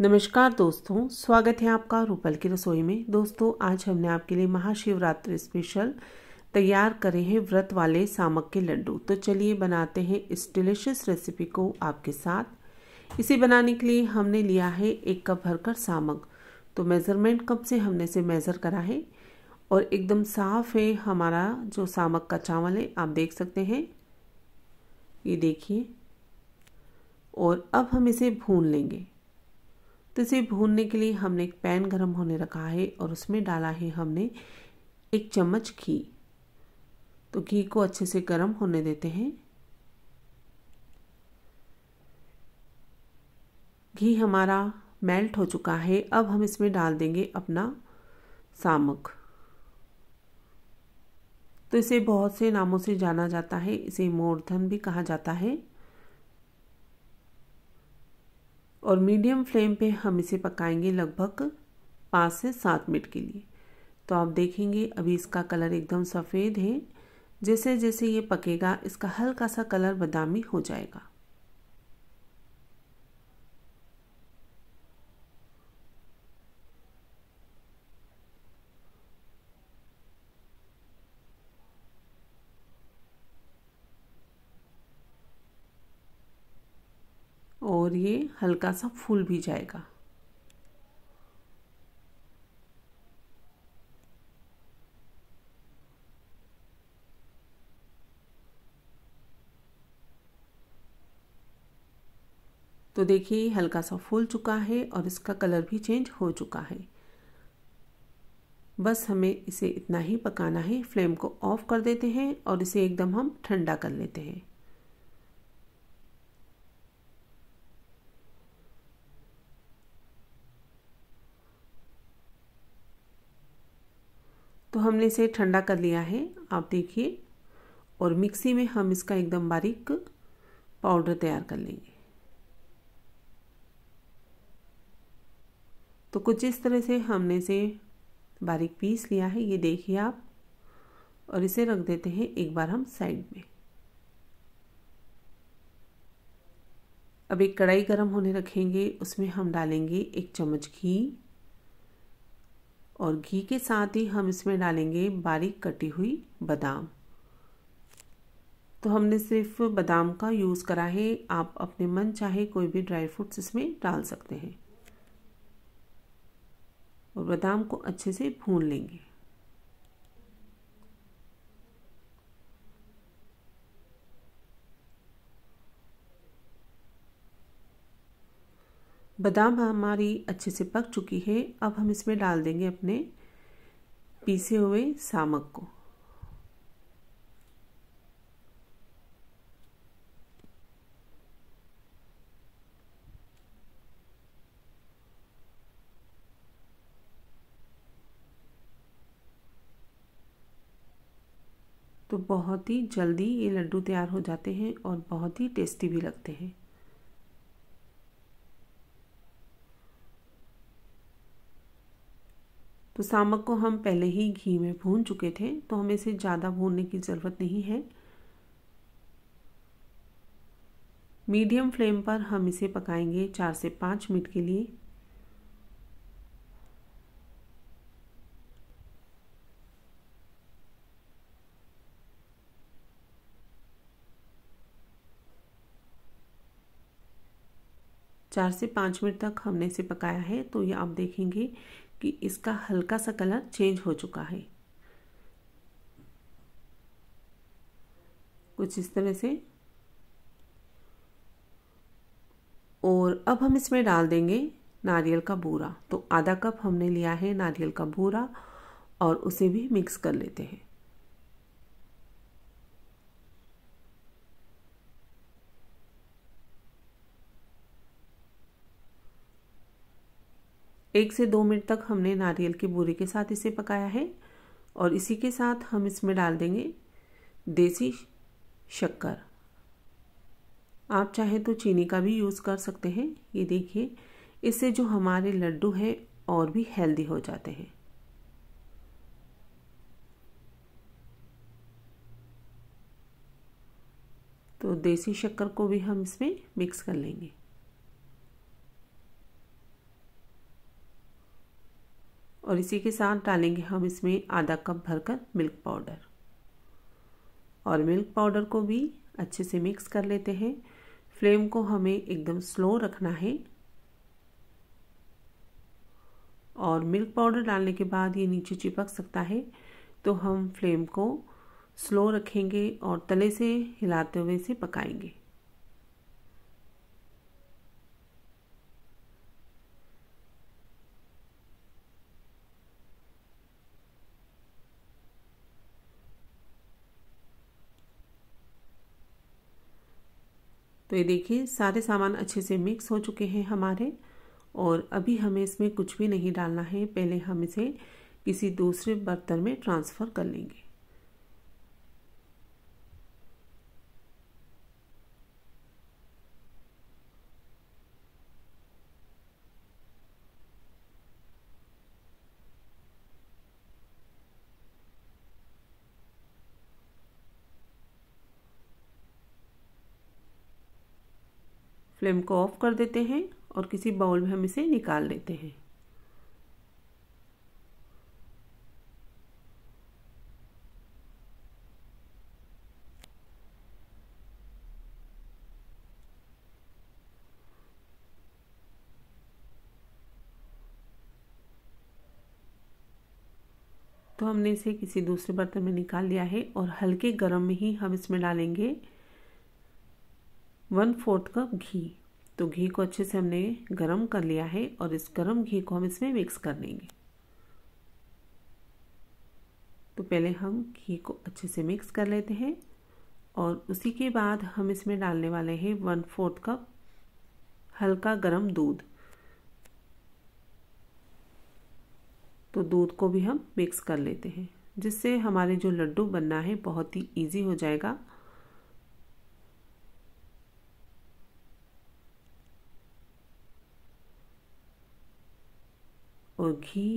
नमस्कार दोस्तों स्वागत है आपका रूपल की रसोई में दोस्तों आज हमने आपके लिए महाशिवरात्रि स्पेशल तैयार करे हैं व्रत वाले सामक के लड्डू तो चलिए बनाते हैं इस डिलिशियस रेसिपी को आपके साथ इसे बनाने के लिए हमने लिया है एक कप भरकर सामक तो मेज़रमेंट कप से हमने इसे मेज़र करा है और एकदम साफ़ है हमारा जो सामक का चावल है आप देख सकते हैं ये देखिए और अब हम इसे भून लेंगे तो इसे भूनने के लिए हमने एक पैन गरम होने रखा है और उसमें डाला है हमने एक चम्मच घी तो घी को अच्छे से गर्म होने देते हैं घी हमारा मेल्ट हो चुका है अब हम इसमें डाल देंगे अपना सामक तो इसे बहुत से नामों से जाना जाता है इसे मोरधन भी कहा जाता है और मीडियम फ्लेम पे हम इसे पकाएंगे लगभग पाँच से सात मिनट के लिए तो आप देखेंगे अभी इसका कलर एकदम सफ़ेद है जैसे जैसे ये पकेगा इसका हल्का सा कलर बादामी हो जाएगा और ये हल्का सा फूल भी जाएगा तो देखिए हल्का सा फूल चुका है और इसका कलर भी चेंज हो चुका है बस हमें इसे इतना ही पकाना है फ्लेम को ऑफ कर देते हैं और इसे एकदम हम ठंडा कर लेते हैं तो हमने इसे ठंडा कर लिया है आप देखिए और मिक्सी में हम इसका एकदम बारीक पाउडर तैयार कर लेंगे तो कुछ इस तरह से हमने इसे बारीक पीस लिया है ये देखिए आप और इसे रख देते हैं एक बार हम साइड में अब एक कढ़ाई गरम होने रखेंगे उसमें हम डालेंगे एक चम्मच घी और घी के साथ ही हम इसमें डालेंगे बारीक कटी हुई बादाम तो हमने सिर्फ बादाम का यूज़ करा है आप अपने मन चाहे कोई भी ड्राई फ्रूट्स इसमें डाल सकते हैं और बादाम को अच्छे से भून लेंगे बादाम हमारी अच्छे से पक चुकी है अब हम इसमें डाल देंगे अपने पीसे हुए सामक को तो बहुत ही जल्दी ये लड्डू तैयार हो जाते हैं और बहुत ही टेस्टी भी लगते हैं तो सामक को हम पहले ही घी में भून चुके थे तो हमें इसे ज़्यादा भूनने की ज़रूरत नहीं है मीडियम फ्लेम पर हम इसे पकाएंगे चार से पाँच मिनट के लिए चार से पाँच मिनट तक हमने इसे पकाया है तो ये आप देखेंगे कि इसका हल्का सा कलर चेंज हो चुका है कुछ इस तरह से और अब हम इसमें डाल देंगे नारियल का बूरा तो आधा कप हमने लिया है नारियल का बूरा और उसे भी मिक्स कर लेते हैं एक से दो मिनट तक हमने नारियल के बूरे के साथ इसे पकाया है और इसी के साथ हम इसमें डाल देंगे देसी शक्कर आप चाहें तो चीनी का भी यूज़ कर सकते हैं ये देखिए इससे जो हमारे लड्डू हैं और भी हेल्दी हो जाते हैं तो देसी शक्कर को भी हम इसमें मिक्स कर लेंगे और इसी के साथ डालेंगे हम इसमें आधा कप भरकर मिल्क पाउडर और मिल्क पाउडर को भी अच्छे से मिक्स कर लेते हैं फ्लेम को हमें एकदम स्लो रखना है और मिल्क पाउडर डालने के बाद ये नीचे चिपक सकता है तो हम फ्लेम को स्लो रखेंगे और तले से हिलाते हुए इसे पकाएंगे तो ये देखिए सारे सामान अच्छे से मिक्स हो चुके हैं हमारे और अभी हमें इसमें कुछ भी नहीं डालना है पहले हम इसे किसी दूसरे बर्तन में ट्रांसफ़र कर लेंगे फ्लेम को ऑफ कर देते हैं और किसी बाउल में हम इसे निकाल लेते हैं तो हमने इसे किसी दूसरे बर्तन में निकाल लिया है और हल्के गर्म में ही हम इसमें डालेंगे वन फोर्थ कप घी तो घी को अच्छे से हमने गरम कर लिया है और इस गरम घी को हम इसमें मिक्स कर लेंगे तो पहले हम घी को अच्छे से मिक्स कर लेते हैं और उसी के बाद हम इसमें डालने वाले हैं वन फोर्थ कप हल्का गरम दूध तो दूध को भी हम मिक्स कर लेते हैं जिससे हमारे जो लड्डू बनना है बहुत ही इजी हो जाएगा और घी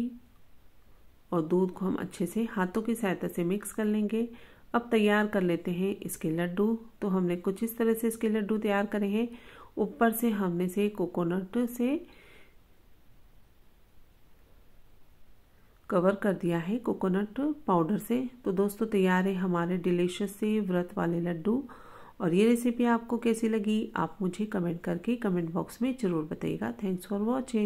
और दूध को हम अच्छे से हाथों की सहायता से मिक्स कर लेंगे अब तैयार कर लेते हैं इसके लड्डू तो हमने कुछ इस तरह से इसके लड्डू तैयार करे हैं ऊपर से हमने से कोकोनट से कवर कर दिया है कोकोनट पाउडर से तो दोस्तों तैयार है हमारे डिलीशियस से व्रत वाले लड्डू और ये रेसिपी आपको कैसी लगी आप मुझे कमेंट करके कमेंट बॉक्स में ज़रूर बताइएगा थैंक्स फॉर वॉचिंग